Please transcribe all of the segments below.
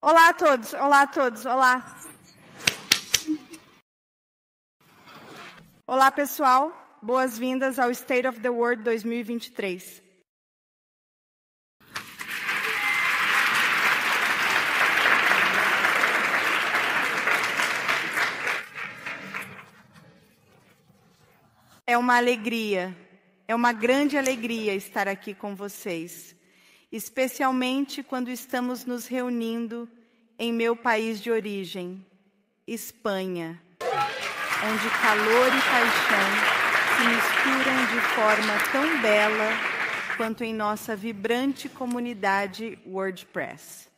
Olá a todos, olá a todos, olá. Olá pessoal, boas-vindas ao State of the World 2023. É uma alegria, é uma grande alegria estar aqui com vocês especialmente quando estamos nos reunindo em meu país de origem, Espanha, onde calor e paixão se misturam de forma tão bela quanto em nossa vibrante comunidade WordPress.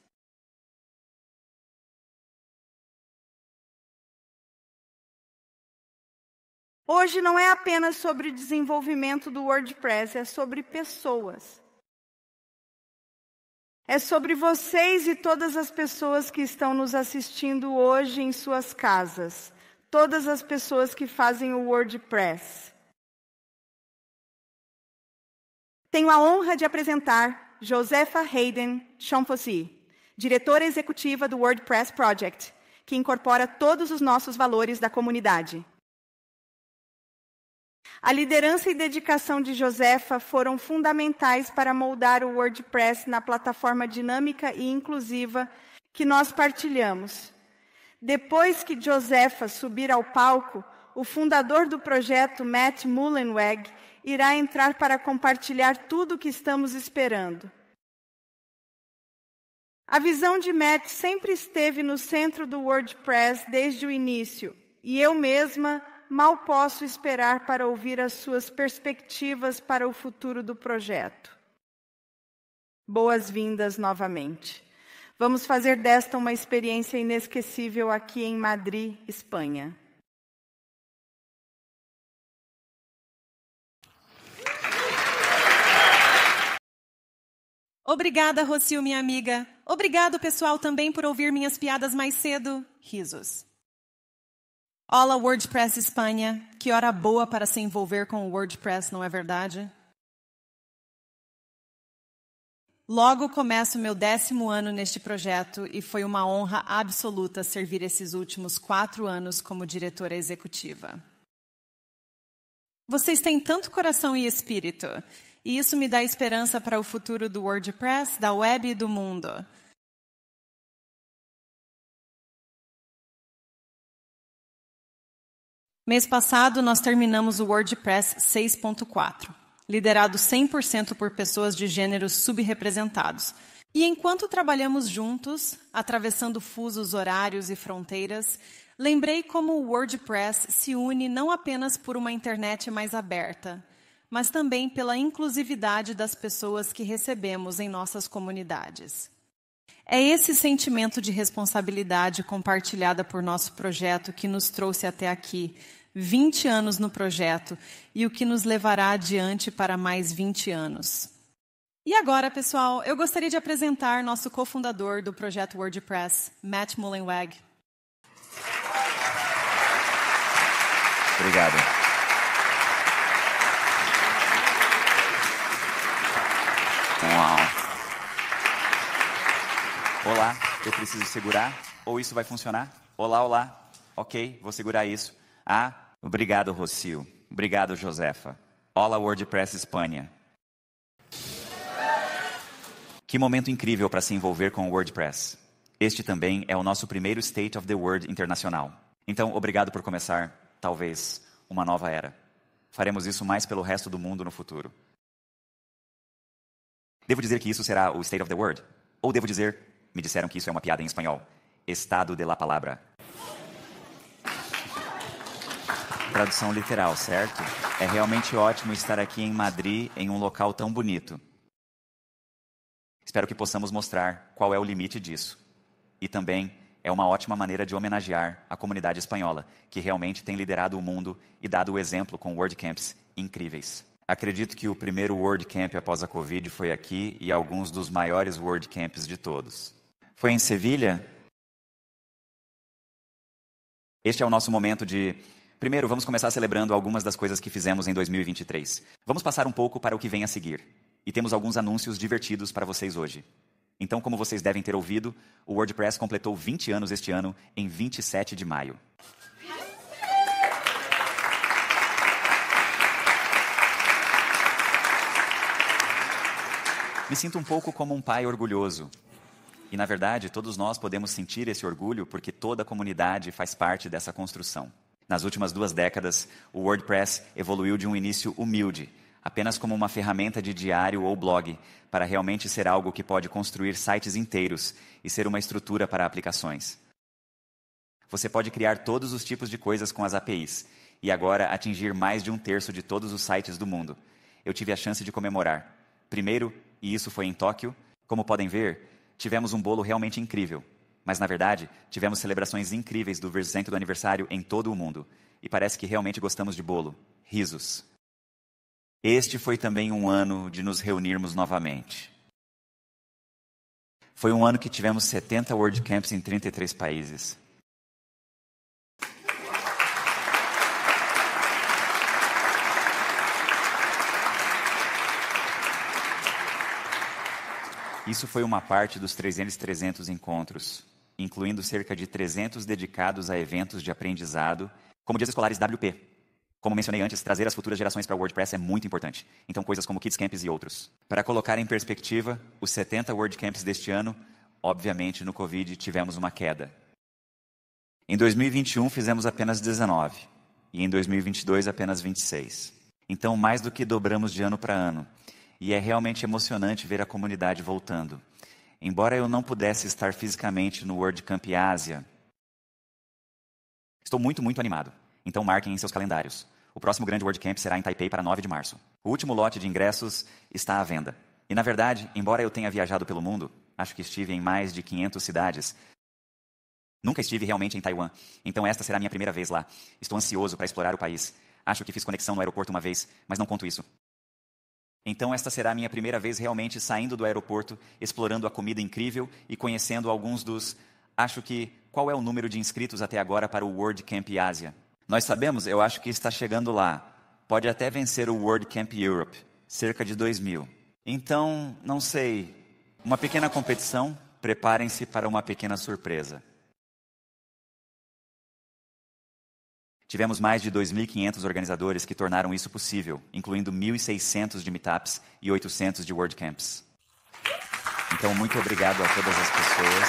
Hoje não é apenas sobre desenvolvimento do WordPress, é sobre pessoas. É sobre vocês e todas as pessoas que estão nos assistindo hoje em suas casas, todas as pessoas que fazem o WordPress. Tenho a honra de apresentar Josefa Hayden Champossy, diretora executiva do WordPress Project, que incorpora todos os nossos valores da comunidade. A liderança e dedicação de Josefa foram fundamentais para moldar o WordPress na plataforma dinâmica e inclusiva que nós partilhamos. Depois que Josefa subir ao palco, o fundador do projeto, Matt Mullenweg, irá entrar para compartilhar tudo o que estamos esperando. A visão de Matt sempre esteve no centro do WordPress desde o início, e eu mesma mal posso esperar para ouvir as suas perspectivas para o futuro do projeto. Boas-vindas novamente. Vamos fazer desta uma experiência inesquecível aqui em Madrid, Espanha. Obrigada, Rocio, minha amiga. Obrigado, pessoal, também por ouvir minhas piadas mais cedo. Risos. Olá, WordPress Espanha. Que hora boa para se envolver com o WordPress, não é verdade? Logo começo meu décimo ano neste projeto e foi uma honra absoluta servir esses últimos quatro anos como diretora executiva. Vocês têm tanto coração e espírito, e isso me dá esperança para o futuro do WordPress, da web e do mundo. Mês passado, nós terminamos o WordPress 6.4, liderado 100% por pessoas de gêneros subrepresentados. E enquanto trabalhamos juntos, atravessando fusos horários e fronteiras, lembrei como o WordPress se une não apenas por uma internet mais aberta, mas também pela inclusividade das pessoas que recebemos em nossas comunidades. É esse sentimento de responsabilidade compartilhada por nosso projeto que nos trouxe até aqui, 20 anos no projeto e o que nos levará adiante para mais 20 anos. E agora, pessoal, eu gostaria de apresentar nosso cofundador do projeto WordPress, Matt Mullenweg. Obrigado. Uau. Olá, eu preciso segurar? Ou isso vai funcionar? Olá, olá. Ok, vou segurar isso. Ah, obrigado, Rocio. Obrigado, Josefa. Olá, WordPress Espanha. Que momento incrível para se envolver com o WordPress. Este também é o nosso primeiro State of the Word internacional. Então, obrigado por começar, talvez, uma nova era. Faremos isso mais pelo resto do mundo no futuro. Devo dizer que isso será o State of the Word? Ou devo dizer, me disseram que isso é uma piada em espanhol, Estado de la Palavra. tradução literal, certo? É realmente ótimo estar aqui em Madrid, em um local tão bonito. Espero que possamos mostrar qual é o limite disso. E também é uma ótima maneira de homenagear a comunidade espanhola, que realmente tem liderado o mundo e dado o exemplo com WordCamps incríveis. Acredito que o primeiro WordCamp após a Covid foi aqui e alguns dos maiores WordCamps de todos. Foi em Sevilha? Este é o nosso momento de Primeiro, vamos começar celebrando algumas das coisas que fizemos em 2023. Vamos passar um pouco para o que vem a seguir. E temos alguns anúncios divertidos para vocês hoje. Então, como vocês devem ter ouvido, o WordPress completou 20 anos este ano, em 27 de maio. Me sinto um pouco como um pai orgulhoso. E, na verdade, todos nós podemos sentir esse orgulho porque toda a comunidade faz parte dessa construção. Nas últimas duas décadas, o WordPress evoluiu de um início humilde, apenas como uma ferramenta de diário ou blog, para realmente ser algo que pode construir sites inteiros e ser uma estrutura para aplicações. Você pode criar todos os tipos de coisas com as APIs e agora atingir mais de um terço de todos os sites do mundo. Eu tive a chance de comemorar. Primeiro, e isso foi em Tóquio, como podem ver, tivemos um bolo realmente incrível. Mas, na verdade, tivemos celebrações incríveis do Versento do aniversário em todo o mundo. E parece que realmente gostamos de bolo. Risos. Este foi também um ano de nos reunirmos novamente. Foi um ano que tivemos 70 World Camps em 33 países. Isso foi uma parte dos 300 300 encontros incluindo cerca de 300 dedicados a eventos de aprendizado, como dias escolares WP. Como mencionei antes, trazer as futuras gerações para o WordPress é muito importante. Então, coisas como Kids Camps e outros. Para colocar em perspectiva, os 70 WordCamps deste ano, obviamente, no Covid tivemos uma queda. Em 2021, fizemos apenas 19. E em 2022, apenas 26. Então, mais do que dobramos de ano para ano. E é realmente emocionante ver a comunidade voltando. Embora eu não pudesse estar fisicamente no World Camp Ásia, estou muito, muito animado. Então marquem em seus calendários. O próximo grande World Camp será em Taipei para 9 de março. O último lote de ingressos está à venda. E na verdade, embora eu tenha viajado pelo mundo, acho que estive em mais de 500 cidades. Nunca estive realmente em Taiwan, então esta será a minha primeira vez lá. Estou ansioso para explorar o país. Acho que fiz conexão no aeroporto uma vez, mas não conto isso. Então, esta será a minha primeira vez realmente saindo do aeroporto, explorando a comida incrível e conhecendo alguns dos. Acho que. Qual é o número de inscritos até agora para o World Camp Ásia? Nós sabemos, eu acho que está chegando lá. Pode até vencer o World Camp Europe, cerca de 2 mil. Então, não sei. Uma pequena competição, preparem-se para uma pequena surpresa. Tivemos mais de 2.500 organizadores que tornaram isso possível, incluindo 1.600 de meetups e 800 de WordCamps. Então, muito obrigado a todas as pessoas.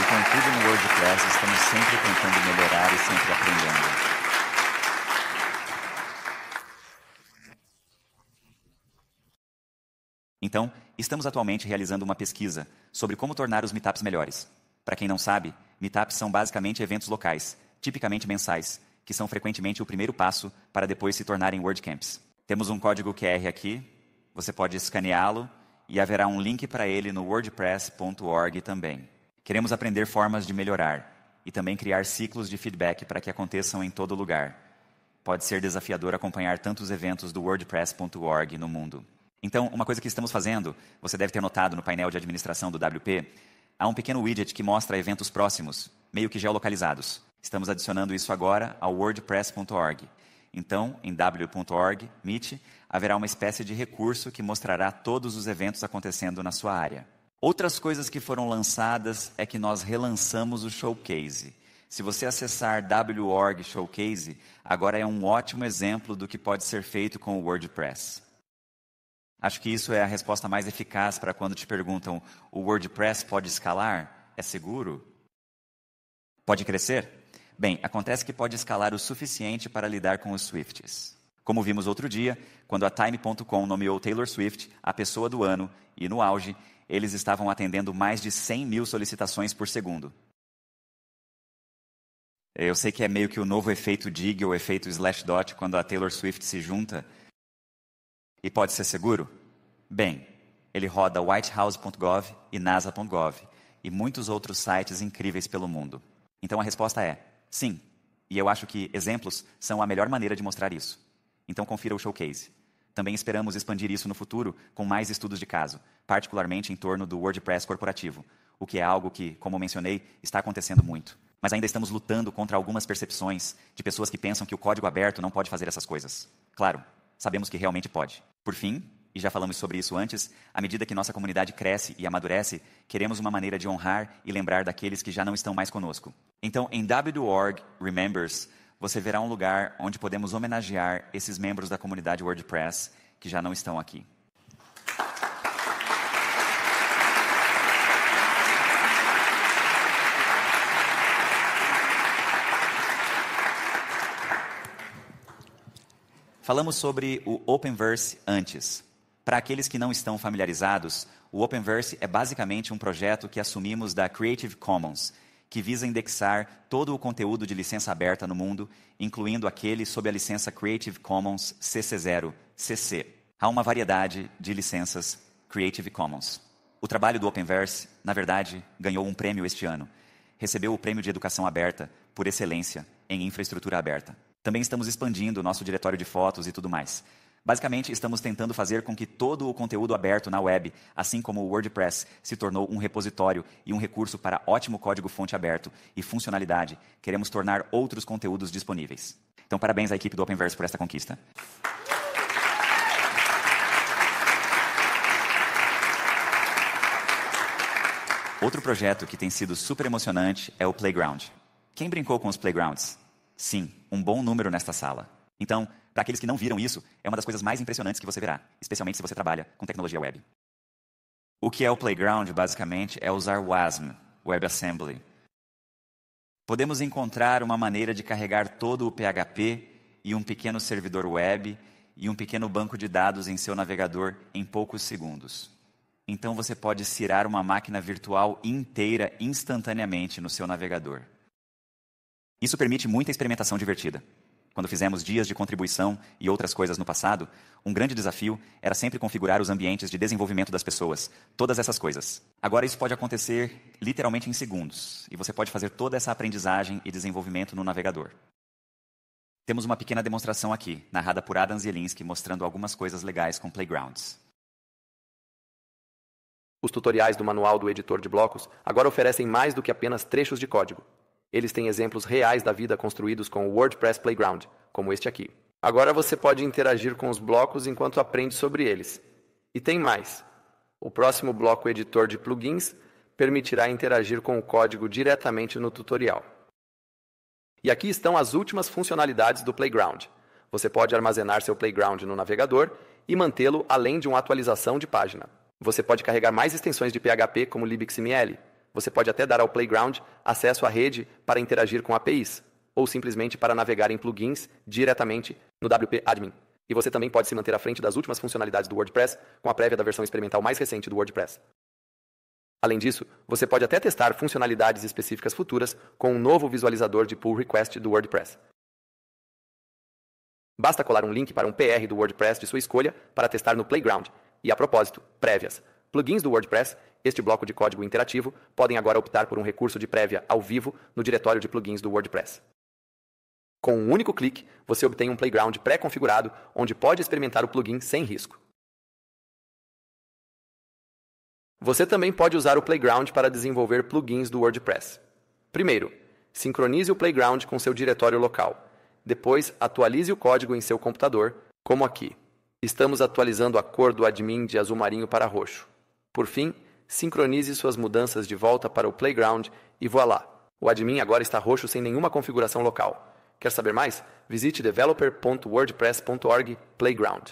E com tudo no WordPress, estamos sempre tentando melhorar e sempre aprendendo. Então, estamos atualmente realizando uma pesquisa sobre como tornar os meetups melhores. Para quem não sabe, meetups são basicamente eventos locais, tipicamente mensais, que são frequentemente o primeiro passo para depois se tornarem WordCamps. Temos um código QR aqui, você pode escaneá-lo e haverá um link para ele no wordpress.org também. Queremos aprender formas de melhorar e também criar ciclos de feedback para que aconteçam em todo lugar. Pode ser desafiador acompanhar tantos eventos do wordpress.org no mundo. Então, uma coisa que estamos fazendo, você deve ter notado no painel de administração do WP, há um pequeno widget que mostra eventos próximos, meio que geolocalizados. Estamos adicionando isso agora ao wordpress.org. Então, em w.org, Meet, haverá uma espécie de recurso que mostrará todos os eventos acontecendo na sua área. Outras coisas que foram lançadas é que nós relançamos o showcase. Se você acessar w.org showcase, agora é um ótimo exemplo do que pode ser feito com o WordPress. Acho que isso é a resposta mais eficaz para quando te perguntam: o WordPress pode escalar? É seguro? Pode crescer? Bem, acontece que pode escalar o suficiente para lidar com os Swifts. Como vimos outro dia, quando a Time.com nomeou Taylor Swift a pessoa do ano, e no auge, eles estavam atendendo mais de 100 mil solicitações por segundo. Eu sei que é meio que o novo efeito dig ou efeito Slashdot quando a Taylor Swift se junta. E pode ser seguro? Bem, ele roda whitehouse.gov e nasa.gov e muitos outros sites incríveis pelo mundo. Então a resposta é: Sim, e eu acho que exemplos são a melhor maneira de mostrar isso. Então confira o showcase. Também esperamos expandir isso no futuro com mais estudos de caso, particularmente em torno do WordPress corporativo, o que é algo que, como mencionei, está acontecendo muito. Mas ainda estamos lutando contra algumas percepções de pessoas que pensam que o código aberto não pode fazer essas coisas. Claro, sabemos que realmente pode. Por fim, e já falamos sobre isso antes, à medida que nossa comunidade cresce e amadurece, queremos uma maneira de honrar e lembrar daqueles que já não estão mais conosco. Então, em W.org Remembers, você verá um lugar onde podemos homenagear esses membros da comunidade WordPress que já não estão aqui. Falamos sobre o Openverse antes. Para aqueles que não estão familiarizados, o Openverse é basicamente um projeto que assumimos da Creative Commons, que visa indexar todo o conteúdo de licença aberta no mundo, incluindo aquele sob a licença Creative Commons CC0 CC. Há uma variedade de licenças Creative Commons. O trabalho do Openverse, na verdade, ganhou um prêmio este ano. Recebeu o Prêmio de Educação Aberta por excelência em infraestrutura aberta. Também estamos expandindo o nosso diretório de fotos e tudo mais. Basicamente, estamos tentando fazer com que todo o conteúdo aberto na web, assim como o WordPress, se tornou um repositório e um recurso para ótimo código-fonte aberto e funcionalidade. Queremos tornar outros conteúdos disponíveis. Então, parabéns à equipe do Openverse por esta conquista. Outro projeto que tem sido super emocionante é o Playground. Quem brincou com os Playgrounds? Sim, um bom número nesta sala. Então, para aqueles que não viram isso, é uma das coisas mais impressionantes que você verá, especialmente se você trabalha com tecnologia web. O que é o Playground, basicamente, é usar WASM, WebAssembly. Podemos encontrar uma maneira de carregar todo o PHP e um pequeno servidor web e um pequeno banco de dados em seu navegador em poucos segundos. Então você pode cirar uma máquina virtual inteira instantaneamente no seu navegador. Isso permite muita experimentação divertida quando fizemos dias de contribuição e outras coisas no passado, um grande desafio era sempre configurar os ambientes de desenvolvimento das pessoas, todas essas coisas. Agora isso pode acontecer literalmente em segundos, e você pode fazer toda essa aprendizagem e desenvolvimento no navegador. Temos uma pequena demonstração aqui, narrada por Adam Zielinski, mostrando algumas coisas legais com Playgrounds. Os tutoriais do manual do editor de blocos agora oferecem mais do que apenas trechos de código. Eles têm exemplos reais da vida construídos com o WordPress Playground, como este aqui. Agora você pode interagir com os blocos enquanto aprende sobre eles. E tem mais. O próximo bloco editor de plugins permitirá interagir com o código diretamente no tutorial. E aqui estão as últimas funcionalidades do Playground. Você pode armazenar seu Playground no navegador e mantê-lo além de uma atualização de página. Você pode carregar mais extensões de PHP como libxml, você pode até dar ao Playground acesso à rede para interagir com APIs, ou simplesmente para navegar em plugins diretamente no WP Admin. E você também pode se manter à frente das últimas funcionalidades do WordPress com a prévia da versão experimental mais recente do WordPress. Além disso, você pode até testar funcionalidades específicas futuras com um novo visualizador de pull request do WordPress. Basta colar um link para um PR do WordPress de sua escolha para testar no Playground. E a propósito, prévias plugins do WordPress, este bloco de código interativo, podem agora optar por um recurso de prévia ao vivo no diretório de plugins do WordPress. Com um único clique, você obtém um playground pré-configurado onde pode experimentar o plugin sem risco. Você também pode usar o Playground para desenvolver plugins do WordPress. Primeiro, sincronize o Playground com seu diretório local. Depois, atualize o código em seu computador, como aqui. Estamos atualizando a cor do admin de azul marinho para roxo. Por fim, sincronize suas mudanças de volta para o Playground e voilá! O admin agora está roxo sem nenhuma configuração local. Quer saber mais? Visite developer.wordpress.org Playground.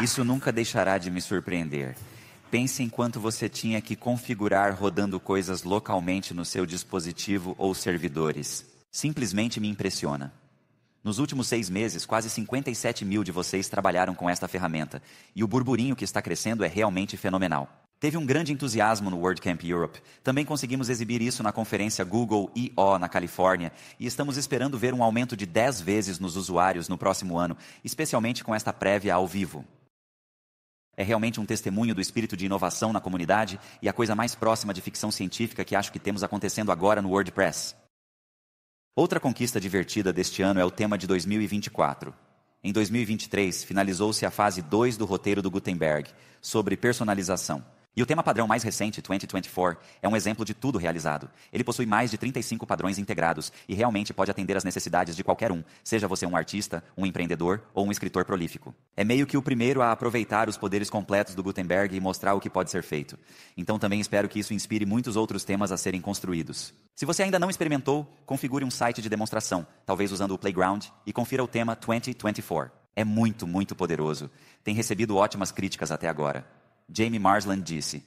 Isso nunca deixará de me surpreender. Pense em quanto você tinha que configurar rodando coisas localmente no seu dispositivo ou servidores simplesmente me impressiona. Nos últimos seis meses, quase 57 mil de vocês trabalharam com esta ferramenta, e o burburinho que está crescendo é realmente fenomenal. Teve um grande entusiasmo no WordCamp Europe. Também conseguimos exibir isso na conferência Google I.O. na Califórnia e estamos esperando ver um aumento de 10 vezes nos usuários no próximo ano, especialmente com esta prévia ao vivo. É realmente um testemunho do espírito de inovação na comunidade e a coisa mais próxima de ficção científica que acho que temos acontecendo agora no WordPress. Outra conquista divertida deste ano é o tema de 2024. Em 2023, finalizou-se a fase 2 do roteiro do Gutenberg, sobre personalização. E o tema padrão mais recente, 2024, é um exemplo de tudo realizado. Ele possui mais de 35 padrões integrados e realmente pode atender às necessidades de qualquer um, seja você um artista, um empreendedor ou um escritor prolífico. É meio que o primeiro a aproveitar os poderes completos do Gutenberg e mostrar o que pode ser feito. Então também espero que isso inspire muitos outros temas a serem construídos. Se você ainda não experimentou, configure um site de demonstração, talvez usando o Playground, e confira o tema 2024. É muito, muito poderoso. Tem recebido ótimas críticas até agora. Jamie Marsland disse: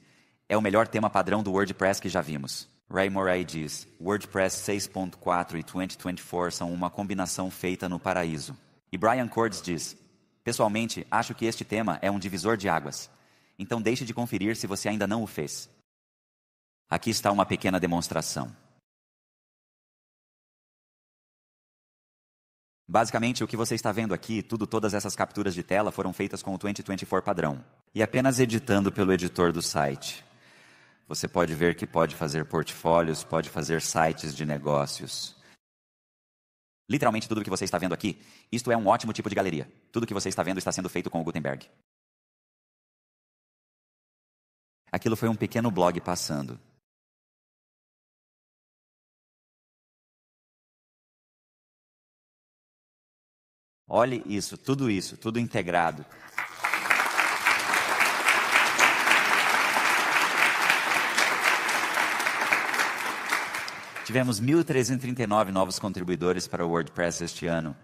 é o melhor tema padrão do WordPress que já vimos. Ray Moray diz: WordPress 6.4 e 2024 são uma combinação feita no paraíso. E Brian Cordes diz: Pessoalmente, acho que este tema é um divisor de águas. Então deixe de conferir se você ainda não o fez. Aqui está uma pequena demonstração. Basicamente, o que você está vendo aqui, tudo, todas essas capturas de tela foram feitas com o 2024 padrão e apenas editando pelo editor do site. Você pode ver que pode fazer portfólios, pode fazer sites de negócios. Literalmente tudo o que você está vendo aqui, isto é um ótimo tipo de galeria. Tudo o que você está vendo está sendo feito com o Gutenberg. Aquilo foi um pequeno blog passando. Olhe isso, tudo isso, tudo integrado. Tivemos 1.339 novos contribuidores para o WordPress este ano.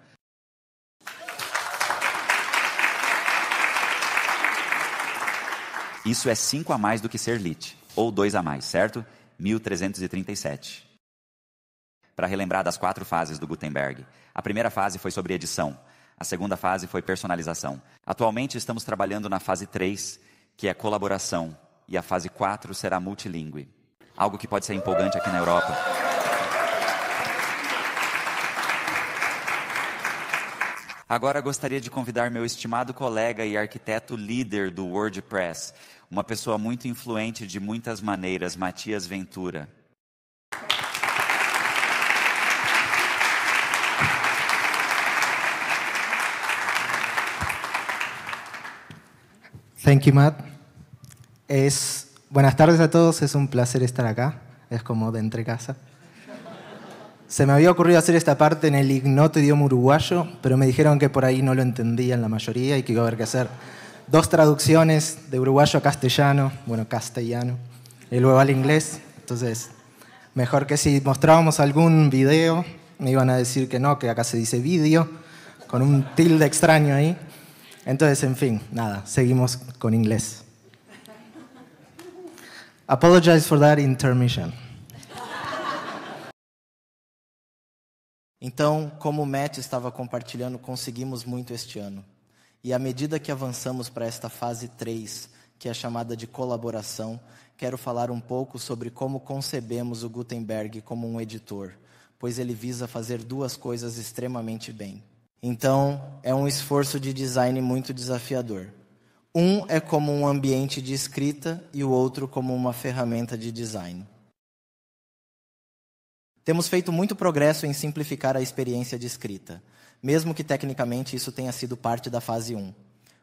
Isso é 5 a mais do que ser lead, ou 2 a mais, certo? 1337. Para relembrar das quatro fases do Gutenberg. A primeira fase foi sobre edição. A segunda fase foi personalização. Atualmente estamos trabalhando na fase 3, que é colaboração, e a fase 4 será multilingue. Algo que pode ser empolgante aqui na Europa. Agora gostaria de convidar meu estimado colega e arquiteto líder do WordPress, uma pessoa muito influente de muitas maneiras, Matias Ventura. Thank you, Matt. Es, buenas tardes a todos, es un placer estar acá, es como de entre casa. Se me había ocurrido hacer esta parte en el ignoto idioma uruguayo, pero me dijeron que por ahí no lo entendían la mayoría y que iba a haber que hacer dos traducciones de uruguayo a castellano, bueno, castellano, y luego al inglés. Entonces, mejor que si mostrábamos algún video, me iban a decir que no, que acá se dice vídeo, con un tilde extraño ahí. Entonces, en fin, nada, seguimos con inglés. Apologize for that intermission. Então, como o Matt estava compartilhando, conseguimos muito este ano. E à medida que avançamos para esta fase 3, que é chamada de colaboração, quero falar um pouco sobre como concebemos o Gutenberg como um editor, pois ele visa fazer duas coisas extremamente bem. Então, é um esforço de design muito desafiador. Um é como um ambiente de escrita e o outro como uma ferramenta de design. Temos feito muito progresso em simplificar a experiência de escrita, mesmo que tecnicamente isso tenha sido parte da fase 1.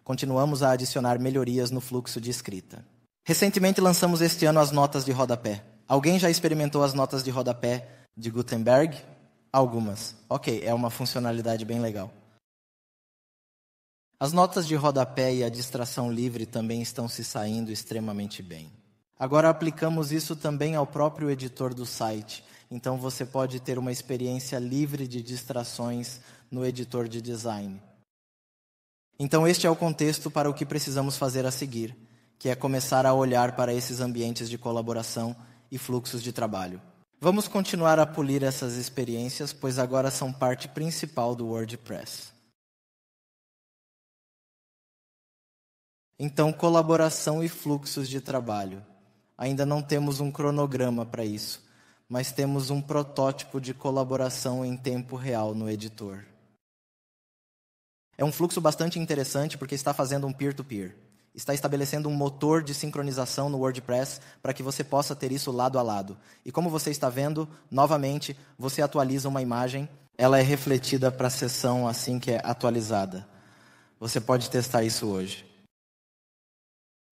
Continuamos a adicionar melhorias no fluxo de escrita. Recentemente lançamos este ano as notas de rodapé. Alguém já experimentou as notas de rodapé de Gutenberg? Algumas. Ok, é uma funcionalidade bem legal. As notas de rodapé e a distração livre também estão se saindo extremamente bem. Agora aplicamos isso também ao próprio editor do site, então você pode ter uma experiência livre de distrações no editor de design. Então, este é o contexto para o que precisamos fazer a seguir, que é começar a olhar para esses ambientes de colaboração e fluxos de trabalho. Vamos continuar a polir essas experiências, pois agora são parte principal do WordPress. Então, colaboração e fluxos de trabalho. Ainda não temos um cronograma para isso, mas temos um protótipo de colaboração em tempo real no editor. É um fluxo bastante interessante porque está fazendo um peer-to-peer. peer to peer peer está estabelecendo um motor de sincronização no WordPress para que você possa ter isso lado a lado. E como você está vendo, novamente, você atualiza uma imagem, ela é refletida para a sessão assim que é atualizada. Você pode testar isso hoje.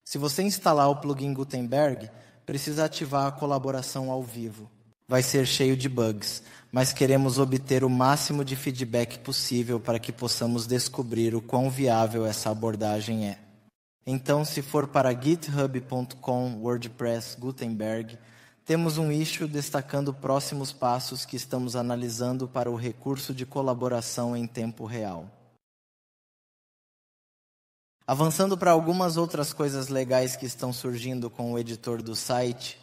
Se você instalar o plugin Gutenberg, precisa ativar a colaboração ao vivo. Vai ser cheio de bugs, mas queremos obter o máximo de feedback possível para que possamos descobrir o quão viável essa abordagem é. Então, se for para github.com WordPress Gutenberg, temos um issue destacando próximos passos que estamos analisando para o recurso de colaboração em tempo real. Avançando para algumas outras coisas legais que estão surgindo com o editor do site,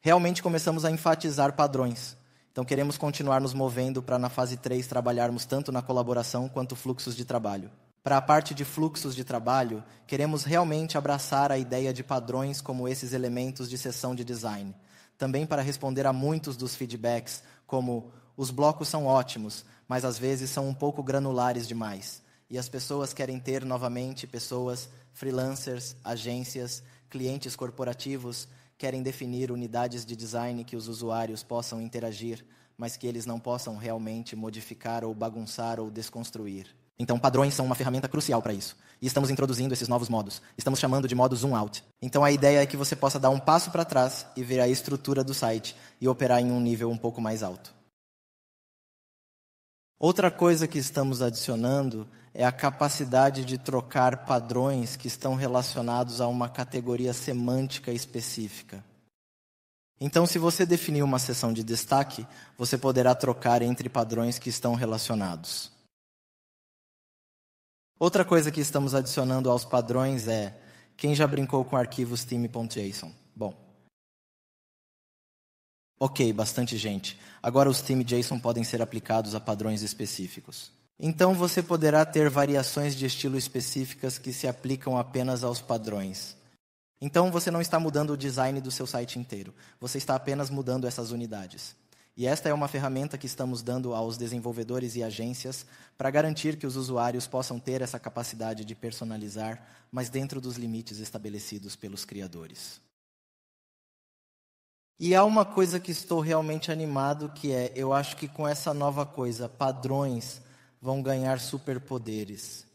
realmente começamos a enfatizar padrões. Então, queremos continuar nos movendo para, na fase 3, trabalharmos tanto na colaboração quanto fluxos de trabalho. Para a parte de fluxos de trabalho, queremos realmente abraçar a ideia de padrões como esses elementos de sessão de design. Também para responder a muitos dos feedbacks, como os blocos são ótimos, mas às vezes são um pouco granulares demais. E as pessoas querem ter novamente pessoas, freelancers, agências, clientes corporativos, querem definir unidades de design que os usuários possam interagir, mas que eles não possam realmente modificar ou bagunçar ou desconstruir. Então, padrões são uma ferramenta crucial para isso. E estamos introduzindo esses novos modos. Estamos chamando de modo zoom out. Então, a ideia é que você possa dar um passo para trás e ver a estrutura do site e operar em um nível um pouco mais alto. Outra coisa que estamos adicionando é a capacidade de trocar padrões que estão relacionados a uma categoria semântica específica. Então, se você definir uma seção de destaque, você poderá trocar entre padrões que estão relacionados. Outra coisa que estamos adicionando aos padrões é quem já brincou com arquivos theme.json? Bom. Ok, bastante gente. Agora os theme.json podem ser aplicados a padrões específicos. Então você poderá ter variações de estilo específicas que se aplicam apenas aos padrões. Então você não está mudando o design do seu site inteiro, você está apenas mudando essas unidades. E esta é uma ferramenta que estamos dando aos desenvolvedores e agências para garantir que os usuários possam ter essa capacidade de personalizar, mas dentro dos limites estabelecidos pelos criadores. E há uma coisa que estou realmente animado, que é, eu acho que com essa nova coisa, padrões vão ganhar superpoderes.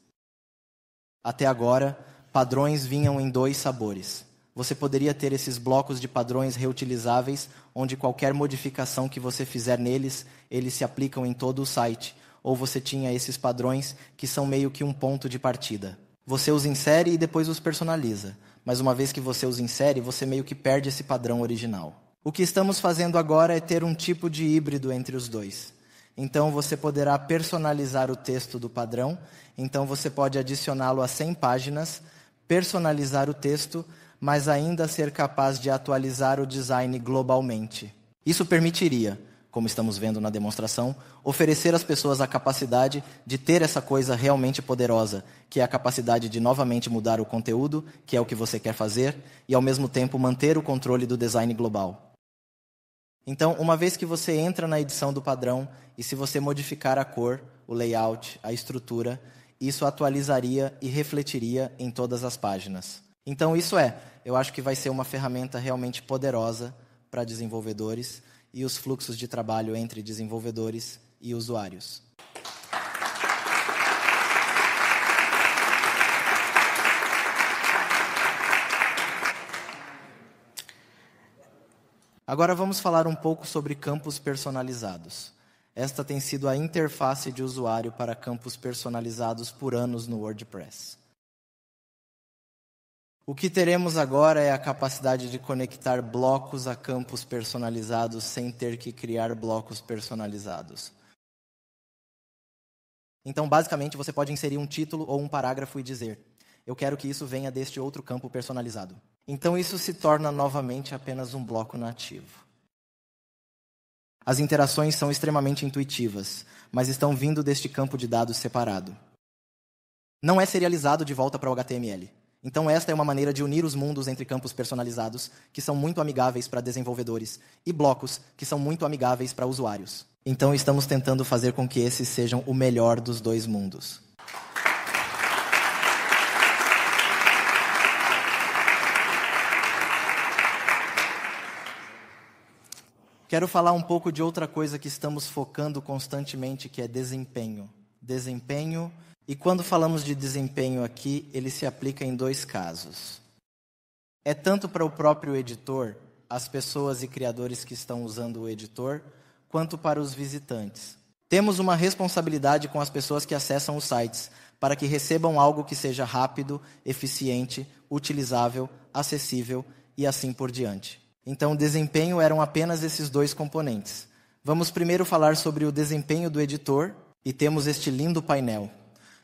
Até agora, padrões vinham em dois sabores você poderia ter esses blocos de padrões reutilizáveis, onde qualquer modificação que você fizer neles, eles se aplicam em todo o site. Ou você tinha esses padrões que são meio que um ponto de partida. Você os insere e depois os personaliza, mas uma vez que você os insere, você meio que perde esse padrão original. O que estamos fazendo agora é ter um tipo de híbrido entre os dois. Então você poderá personalizar o texto do padrão, então você pode adicioná-lo a 100 páginas, personalizar o texto mas ainda ser capaz de atualizar o design globalmente. Isso permitiria, como estamos vendo na demonstração, oferecer às pessoas a capacidade de ter essa coisa realmente poderosa, que é a capacidade de novamente mudar o conteúdo, que é o que você quer fazer, e ao mesmo tempo manter o controle do design global. Então, uma vez que você entra na edição do padrão, e se você modificar a cor, o layout, a estrutura, isso atualizaria e refletiria em todas as páginas. Então, isso é, eu acho que vai ser uma ferramenta realmente poderosa para desenvolvedores e os fluxos de trabalho entre desenvolvedores e usuários. Agora vamos falar um pouco sobre campos personalizados. Esta tem sido a interface de usuário para campos personalizados por anos no WordPress. O que teremos agora é a capacidade de conectar blocos a campos personalizados sem ter que criar blocos personalizados. Então, basicamente, você pode inserir um título ou um parágrafo e dizer: Eu quero que isso venha deste outro campo personalizado. Então, isso se torna novamente apenas um bloco nativo. As interações são extremamente intuitivas, mas estão vindo deste campo de dados separado. Não é serializado de volta para o HTML. Então, esta é uma maneira de unir os mundos entre campos personalizados, que são muito amigáveis para desenvolvedores, e blocos, que são muito amigáveis para usuários. Então, estamos tentando fazer com que esses sejam o melhor dos dois mundos. Quero falar um pouco de outra coisa que estamos focando constantemente, que é desempenho. Desempenho e quando falamos de desempenho aqui, ele se aplica em dois casos. É tanto para o próprio editor, as pessoas e criadores que estão usando o editor, quanto para os visitantes. Temos uma responsabilidade com as pessoas que acessam os sites, para que recebam algo que seja rápido, eficiente, utilizável, acessível e assim por diante. Então, desempenho eram apenas esses dois componentes. Vamos primeiro falar sobre o desempenho do editor e temos este lindo painel.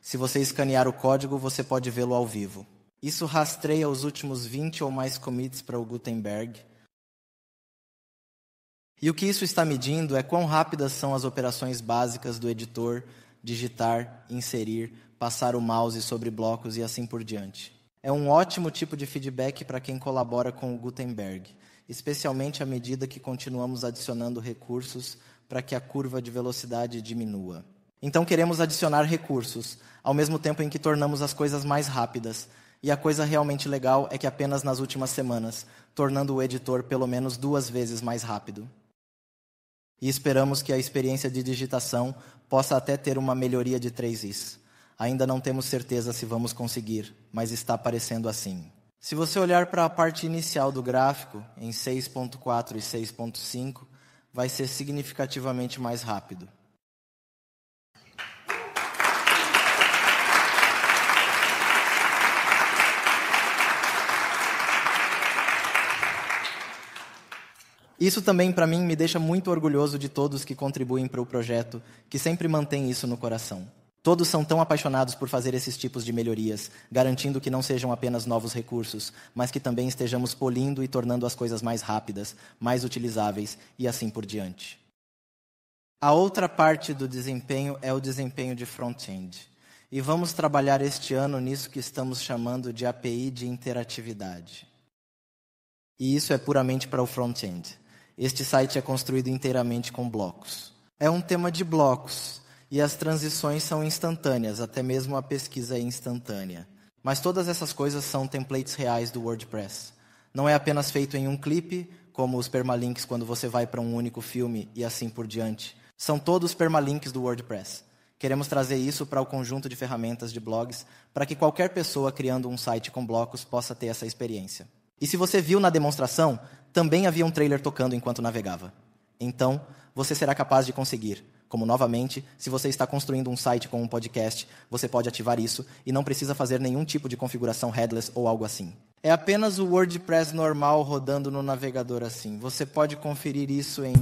Se você escanear o código, você pode vê-lo ao vivo. Isso rastreia os últimos 20 ou mais commits para o Gutenberg. E o que isso está medindo é quão rápidas são as operações básicas do editor, digitar, inserir, passar o mouse sobre blocos e assim por diante. É um ótimo tipo de feedback para quem colabora com o Gutenberg, especialmente à medida que continuamos adicionando recursos para que a curva de velocidade diminua. Então queremos adicionar recursos, ao mesmo tempo em que tornamos as coisas mais rápidas. E a coisa realmente legal é que apenas nas últimas semanas, tornando o editor pelo menos duas vezes mais rápido. E esperamos que a experiência de digitação possa até ter uma melhoria de 3 is. Ainda não temos certeza se vamos conseguir, mas está parecendo assim. Se você olhar para a parte inicial do gráfico, em 6.4 e 6.5, vai ser significativamente mais rápido. Isso também, para mim, me deixa muito orgulhoso de todos que contribuem para o projeto, que sempre mantém isso no coração. Todos são tão apaixonados por fazer esses tipos de melhorias, garantindo que não sejam apenas novos recursos, mas que também estejamos polindo e tornando as coisas mais rápidas, mais utilizáveis e assim por diante. A outra parte do desempenho é o desempenho de front-end. E vamos trabalhar este ano nisso que estamos chamando de API de interatividade. E isso é puramente para o front-end. Este site é construído inteiramente com blocos. É um tema de blocos e as transições são instantâneas, até mesmo a pesquisa é instantânea. Mas todas essas coisas são templates reais do WordPress. Não é apenas feito em um clipe, como os permalinks quando você vai para um único filme e assim por diante. São todos permalinks do WordPress. Queremos trazer isso para o conjunto de ferramentas de blogs, para que qualquer pessoa criando um site com blocos possa ter essa experiência. E se você viu na demonstração, também havia um trailer tocando enquanto navegava. Então, você será capaz de conseguir. Como novamente, se você está construindo um site com um podcast, você pode ativar isso e não precisa fazer nenhum tipo de configuração headless ou algo assim. É apenas o WordPress normal rodando no navegador assim. Você pode conferir isso em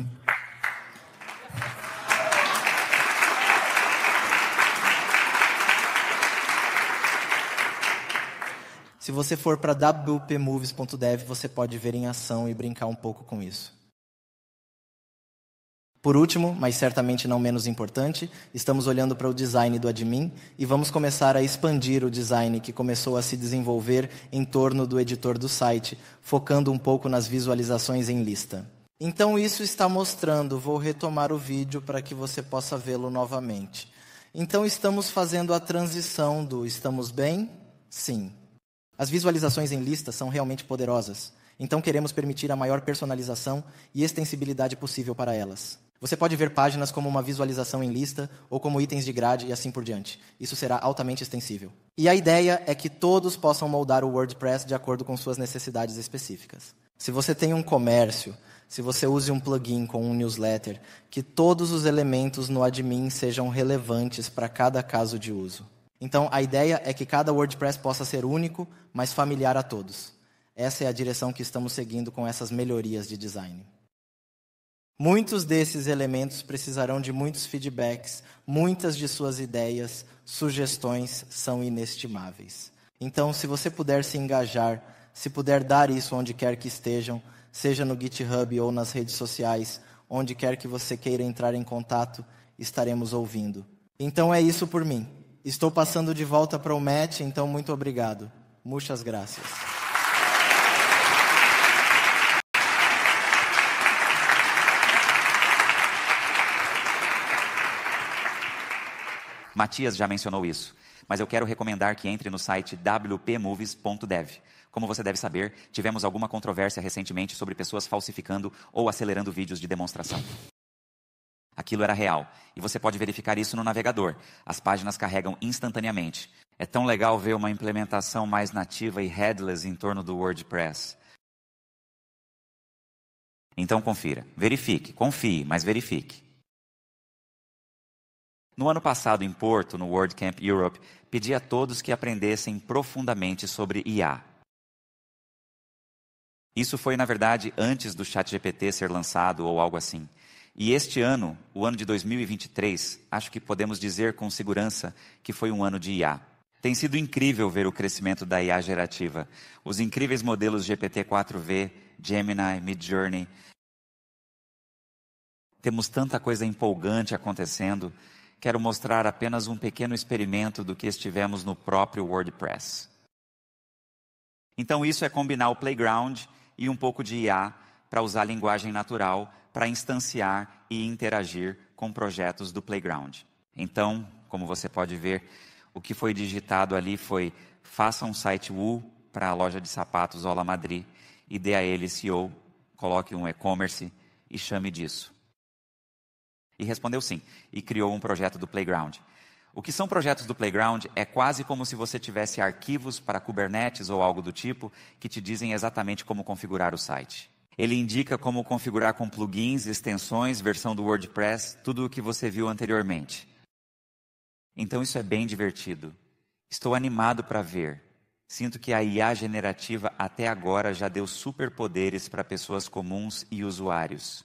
Se você for para wpmovies.dev, você pode ver em ação e brincar um pouco com isso. Por último, mas certamente não menos importante, estamos olhando para o design do admin e vamos começar a expandir o design que começou a se desenvolver em torno do editor do site, focando um pouco nas visualizações em lista. Então isso está mostrando, vou retomar o vídeo para que você possa vê-lo novamente. Então estamos fazendo a transição do estamos bem? Sim. As visualizações em lista são realmente poderosas, então queremos permitir a maior personalização e extensibilidade possível para elas. Você pode ver páginas como uma visualização em lista ou como itens de grade e assim por diante. Isso será altamente extensível. E a ideia é que todos possam moldar o WordPress de acordo com suas necessidades específicas. Se você tem um comércio, se você use um plugin com um newsletter, que todos os elementos no admin sejam relevantes para cada caso de uso. Então, a ideia é que cada WordPress possa ser único, mas familiar a todos. Essa é a direção que estamos seguindo com essas melhorias de design. Muitos desses elementos precisarão de muitos feedbacks, muitas de suas ideias, sugestões são inestimáveis. Então, se você puder se engajar, se puder dar isso onde quer que estejam, seja no GitHub ou nas redes sociais, onde quer que você queira entrar em contato, estaremos ouvindo. Então é isso por mim. Estou passando de volta para o Met, então muito obrigado. Muchas graças. Matias já mencionou isso, mas eu quero recomendar que entre no site wpmovies.dev. Como você deve saber, tivemos alguma controvérsia recentemente sobre pessoas falsificando ou acelerando vídeos de demonstração. Aquilo era real. E você pode verificar isso no navegador. As páginas carregam instantaneamente. É tão legal ver uma implementação mais nativa e headless em torno do WordPress. Então confira, verifique, confie, mas verifique. No ano passado, em Porto, no WordCamp Europe, pedi a todos que aprendessem profundamente sobre IA. Isso foi, na verdade, antes do ChatGPT ser lançado ou algo assim. E este ano, o ano de 2023, acho que podemos dizer com segurança que foi um ano de IA. Tem sido incrível ver o crescimento da IA gerativa. Os incríveis modelos GPT-4V, Gemini, Midjourney. Temos tanta coisa empolgante acontecendo. Quero mostrar apenas um pequeno experimento do que estivemos no próprio WordPress. Então, isso é combinar o playground e um pouco de IA para usar a linguagem natural para instanciar e interagir com projetos do playground. Então, como você pode ver, o que foi digitado ali foi: faça um site Woo para a loja de sapatos Ola Madrid e dê a ele CEO, coloque um e-commerce e chame disso. E respondeu sim, e criou um projeto do Playground. O que são projetos do Playground é quase como se você tivesse arquivos para Kubernetes ou algo do tipo que te dizem exatamente como configurar o site. Ele indica como configurar com plugins, extensões, versão do WordPress, tudo o que você viu anteriormente. Então isso é bem divertido. Estou animado para ver. Sinto que a IA generativa até agora já deu superpoderes para pessoas comuns e usuários.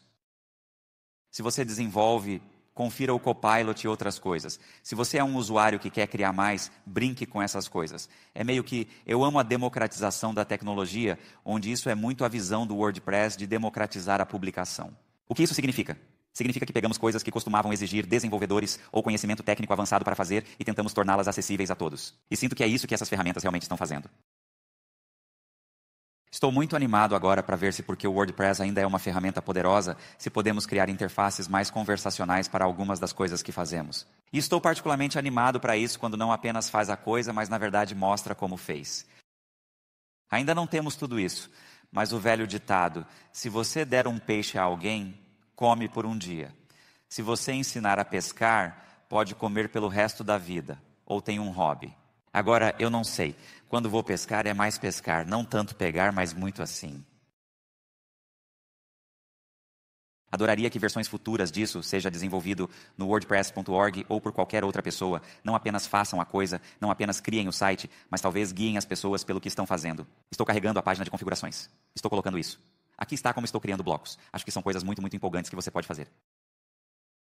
Se você desenvolve Confira o Copilot e outras coisas. Se você é um usuário que quer criar mais, brinque com essas coisas. É meio que eu amo a democratização da tecnologia, onde isso é muito a visão do WordPress de democratizar a publicação. O que isso significa? Significa que pegamos coisas que costumavam exigir desenvolvedores ou conhecimento técnico avançado para fazer e tentamos torná-las acessíveis a todos. E sinto que é isso que essas ferramentas realmente estão fazendo. Estou muito animado agora para ver se, porque o WordPress ainda é uma ferramenta poderosa, se podemos criar interfaces mais conversacionais para algumas das coisas que fazemos. E estou particularmente animado para isso quando não apenas faz a coisa, mas na verdade mostra como fez. Ainda não temos tudo isso, mas o velho ditado: se você der um peixe a alguém, come por um dia. Se você ensinar a pescar, pode comer pelo resto da vida, ou tem um hobby. Agora, eu não sei. Quando vou pescar, é mais pescar. Não tanto pegar, mas muito assim. Adoraria que versões futuras disso seja desenvolvido no wordpress.org ou por qualquer outra pessoa. Não apenas façam a coisa, não apenas criem o site, mas talvez guiem as pessoas pelo que estão fazendo. Estou carregando a página de configurações. Estou colocando isso. Aqui está como estou criando blocos. Acho que são coisas muito, muito empolgantes que você pode fazer.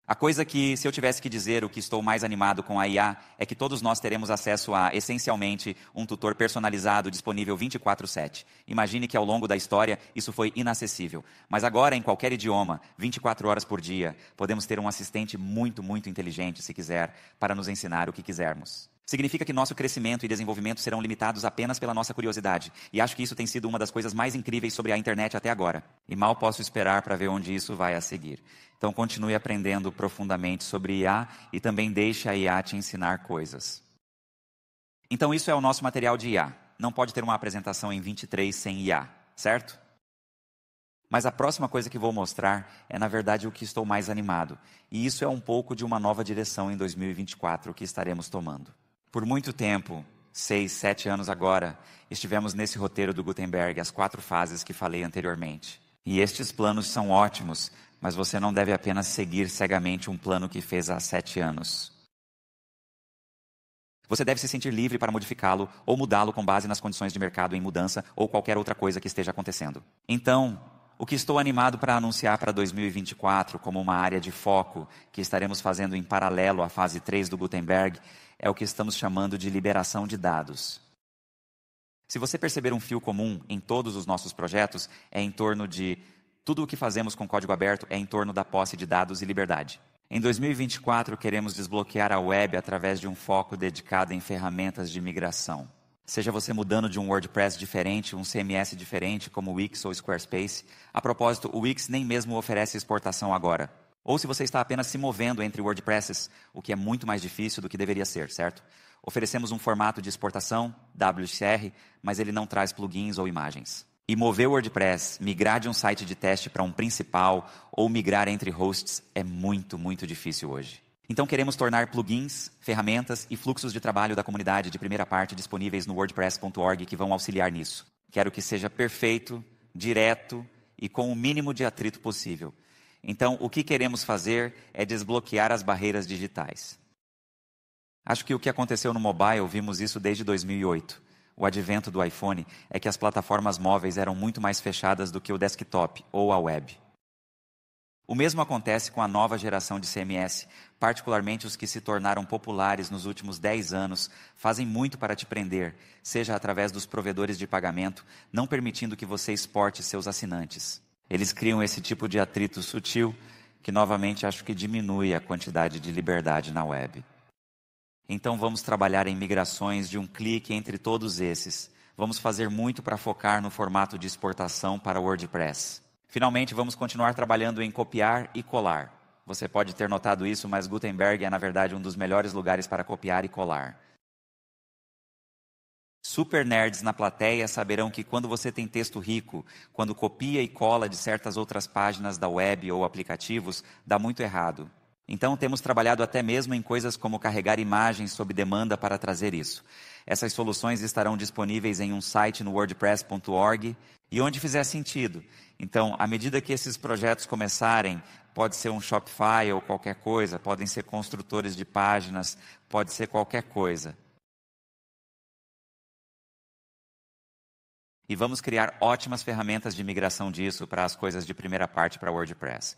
A coisa que, se eu tivesse que dizer o que estou mais animado com a IA, é que todos nós teremos acesso a, essencialmente, um tutor personalizado disponível 24-7. Imagine que ao longo da história isso foi inacessível. Mas agora, em qualquer idioma, 24 horas por dia, podemos ter um assistente muito, muito inteligente, se quiser, para nos ensinar o que quisermos. Significa que nosso crescimento e desenvolvimento serão limitados apenas pela nossa curiosidade. E acho que isso tem sido uma das coisas mais incríveis sobre a internet até agora. E mal posso esperar para ver onde isso vai a seguir. Então continue aprendendo profundamente sobre IA e também deixe a IA te ensinar coisas. Então isso é o nosso material de IA. Não pode ter uma apresentação em 23 sem IA, certo? Mas a próxima coisa que vou mostrar é, na verdade, o que estou mais animado. E isso é um pouco de uma nova direção em 2024 que estaremos tomando. Por muito tempo, seis, sete anos agora, estivemos nesse roteiro do Gutenberg, as quatro fases que falei anteriormente. E estes planos são ótimos, mas você não deve apenas seguir cegamente um plano que fez há sete anos. Você deve se sentir livre para modificá-lo ou mudá-lo com base nas condições de mercado em mudança ou qualquer outra coisa que esteja acontecendo. Então, o que estou animado para anunciar para 2024 como uma área de foco que estaremos fazendo em paralelo à fase 3 do Gutenberg é o que estamos chamando de liberação de dados. Se você perceber um fio comum em todos os nossos projetos, é em torno de tudo o que fazemos com código aberto é em torno da posse de dados e liberdade. Em 2024, queremos desbloquear a web através de um foco dedicado em ferramentas de migração. Seja você mudando de um WordPress diferente, um CMS diferente, como o Wix ou Squarespace. A propósito, o Wix nem mesmo oferece exportação agora. Ou se você está apenas se movendo entre WordPresses, o que é muito mais difícil do que deveria ser, certo? Oferecemos um formato de exportação, WCR, mas ele não traz plugins ou imagens. E mover o WordPress, migrar de um site de teste para um principal ou migrar entre hosts é muito, muito difícil hoje. Então queremos tornar plugins, ferramentas e fluxos de trabalho da comunidade de primeira parte disponíveis no wordpress.org que vão auxiliar nisso. Quero que seja perfeito, direto e com o mínimo de atrito possível. Então, o que queremos fazer é desbloquear as barreiras digitais. Acho que o que aconteceu no mobile, vimos isso desde 2008. O advento do iPhone é que as plataformas móveis eram muito mais fechadas do que o desktop ou a web. O mesmo acontece com a nova geração de CMS. Particularmente os que se tornaram populares nos últimos 10 anos fazem muito para te prender, seja através dos provedores de pagamento, não permitindo que você exporte seus assinantes. Eles criam esse tipo de atrito sutil que, novamente, acho que diminui a quantidade de liberdade na web. Então, vamos trabalhar em migrações de um clique entre todos esses. Vamos fazer muito para focar no formato de exportação para WordPress. Finalmente, vamos continuar trabalhando em copiar e colar. Você pode ter notado isso, mas Gutenberg é, na verdade, um dos melhores lugares para copiar e colar. Super nerds na plateia saberão que quando você tem texto rico, quando copia e cola de certas outras páginas da web ou aplicativos, dá muito errado. Então temos trabalhado até mesmo em coisas como carregar imagens sob demanda para trazer isso. Essas soluções estarão disponíveis em um site no wordpress.org e onde fizer sentido. Então, à medida que esses projetos começarem, pode ser um Shopify ou qualquer coisa, podem ser construtores de páginas, pode ser qualquer coisa. E vamos criar ótimas ferramentas de migração disso para as coisas de primeira parte para WordPress.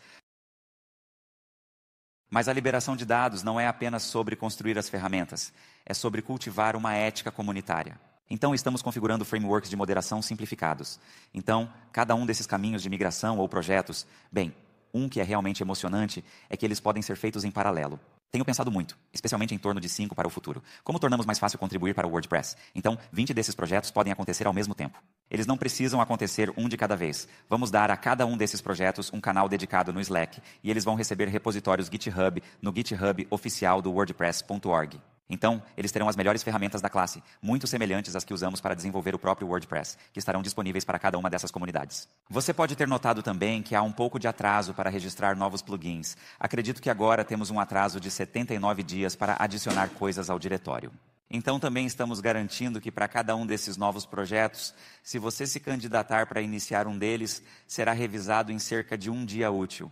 Mas a liberação de dados não é apenas sobre construir as ferramentas, é sobre cultivar uma ética comunitária. Então, estamos configurando frameworks de moderação simplificados. Então, cada um desses caminhos de migração ou projetos, bem, um que é realmente emocionante é que eles podem ser feitos em paralelo. Tenho pensado muito, especialmente em torno de cinco para o futuro. Como tornamos mais fácil contribuir para o WordPress? Então, 20 desses projetos podem acontecer ao mesmo tempo. Eles não precisam acontecer um de cada vez. Vamos dar a cada um desses projetos um canal dedicado no Slack e eles vão receber repositórios GitHub no GitHub oficial do WordPress.org. Então, eles terão as melhores ferramentas da classe, muito semelhantes às que usamos para desenvolver o próprio WordPress, que estarão disponíveis para cada uma dessas comunidades. Você pode ter notado também que há um pouco de atraso para registrar novos plugins. Acredito que agora temos um atraso de 79 dias para adicionar coisas ao diretório. Então, também estamos garantindo que para cada um desses novos projetos, se você se candidatar para iniciar um deles, será revisado em cerca de um dia útil.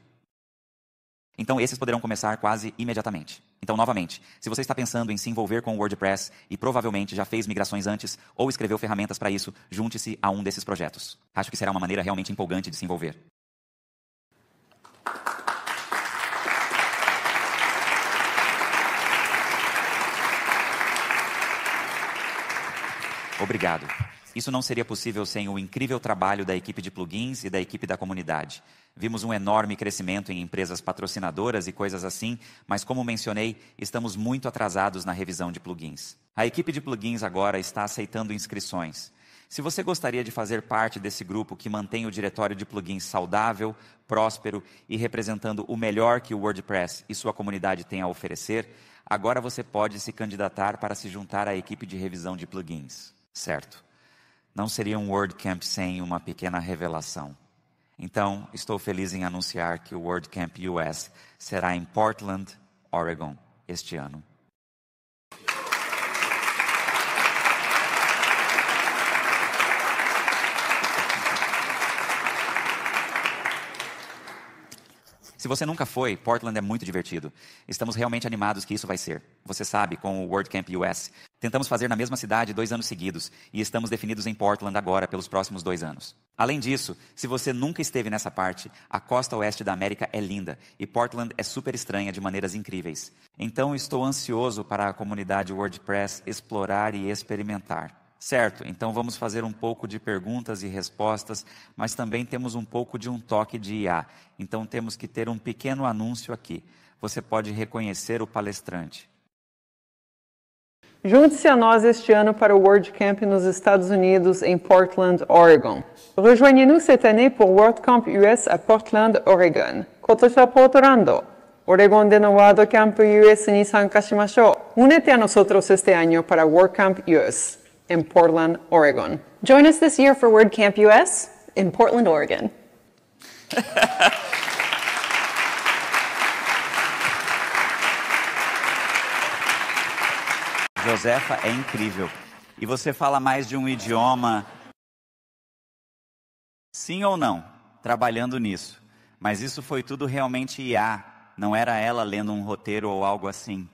Então, esses poderão começar quase imediatamente. Então, novamente, se você está pensando em se envolver com o WordPress e provavelmente já fez migrações antes ou escreveu ferramentas para isso, junte-se a um desses projetos. Acho que será uma maneira realmente empolgante de se envolver. Obrigado. Isso não seria possível sem o incrível trabalho da equipe de plugins e da equipe da comunidade. Vimos um enorme crescimento em empresas patrocinadoras e coisas assim, mas como mencionei, estamos muito atrasados na revisão de plugins. A equipe de plugins agora está aceitando inscrições. Se você gostaria de fazer parte desse grupo que mantém o diretório de plugins saudável, próspero e representando o melhor que o WordPress e sua comunidade têm a oferecer, agora você pode se candidatar para se juntar à equipe de revisão de plugins, certo? Não seria um WordCamp sem uma pequena revelação. Então, estou feliz em anunciar que o WordCamp US será em Portland, Oregon, este ano. Se você nunca foi, Portland é muito divertido. Estamos realmente animados que isso vai ser. Você sabe, com o WordCamp US. Tentamos fazer na mesma cidade dois anos seguidos e estamos definidos em Portland agora pelos próximos dois anos. Além disso, se você nunca esteve nessa parte, a costa oeste da América é linda e Portland é super estranha de maneiras incríveis. Então estou ansioso para a comunidade WordPress explorar e experimentar. Certo, então vamos fazer um pouco de perguntas e respostas, mas também temos um pouco de um toque de IA. Então temos que ter um pequeno anúncio aqui. Você pode reconhecer o palestrante. Junte-se a nós este ano para o WordCamp nos Estados Unidos, em Portland, Oregon. Rejoignez-nous cette année pour WordCamp US à Portland, Oregon. Camp US に参加しましょう。Únete a nosotros este año para WordCamp US in Portland, Oregon. Join us this year for WordCamp US in Portland, Oregon. Josefa é incrível. E você fala mais de um idioma? Sim ou não? Trabalhando nisso. Mas isso foi tudo realmente IA, não era ela lendo um roteiro ou algo assim.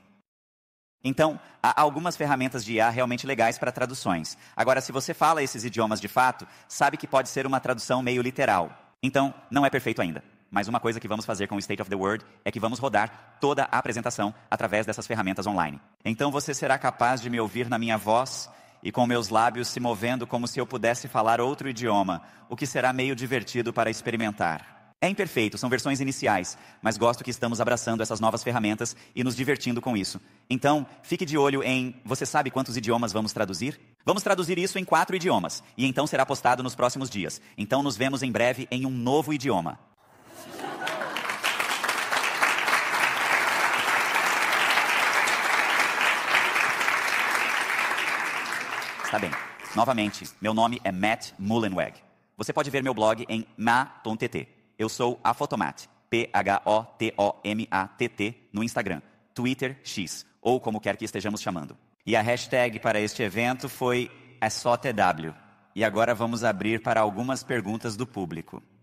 Então, há algumas ferramentas de IA realmente legais para traduções. Agora, se você fala esses idiomas de fato, sabe que pode ser uma tradução meio literal. Então, não é perfeito ainda. Mas uma coisa que vamos fazer com o State of the World é que vamos rodar toda a apresentação através dessas ferramentas online. Então você será capaz de me ouvir na minha voz e com meus lábios se movendo como se eu pudesse falar outro idioma, o que será meio divertido para experimentar. É imperfeito, são versões iniciais, mas gosto que estamos abraçando essas novas ferramentas e nos divertindo com isso. Então, fique de olho em você sabe quantos idiomas vamos traduzir? Vamos traduzir isso em quatro idiomas, e então será postado nos próximos dias. Então nos vemos em breve em um novo idioma. Está bem. Novamente, meu nome é Matt Mullenweg. Você pode ver meu blog em ma.tt eu sou Afotomat, P-H-O-T-O-M-A-T-T, no Instagram, Twitter X, ou como quer que estejamos chamando. E a hashtag para este evento foi é só TW. E agora vamos abrir para algumas perguntas do público.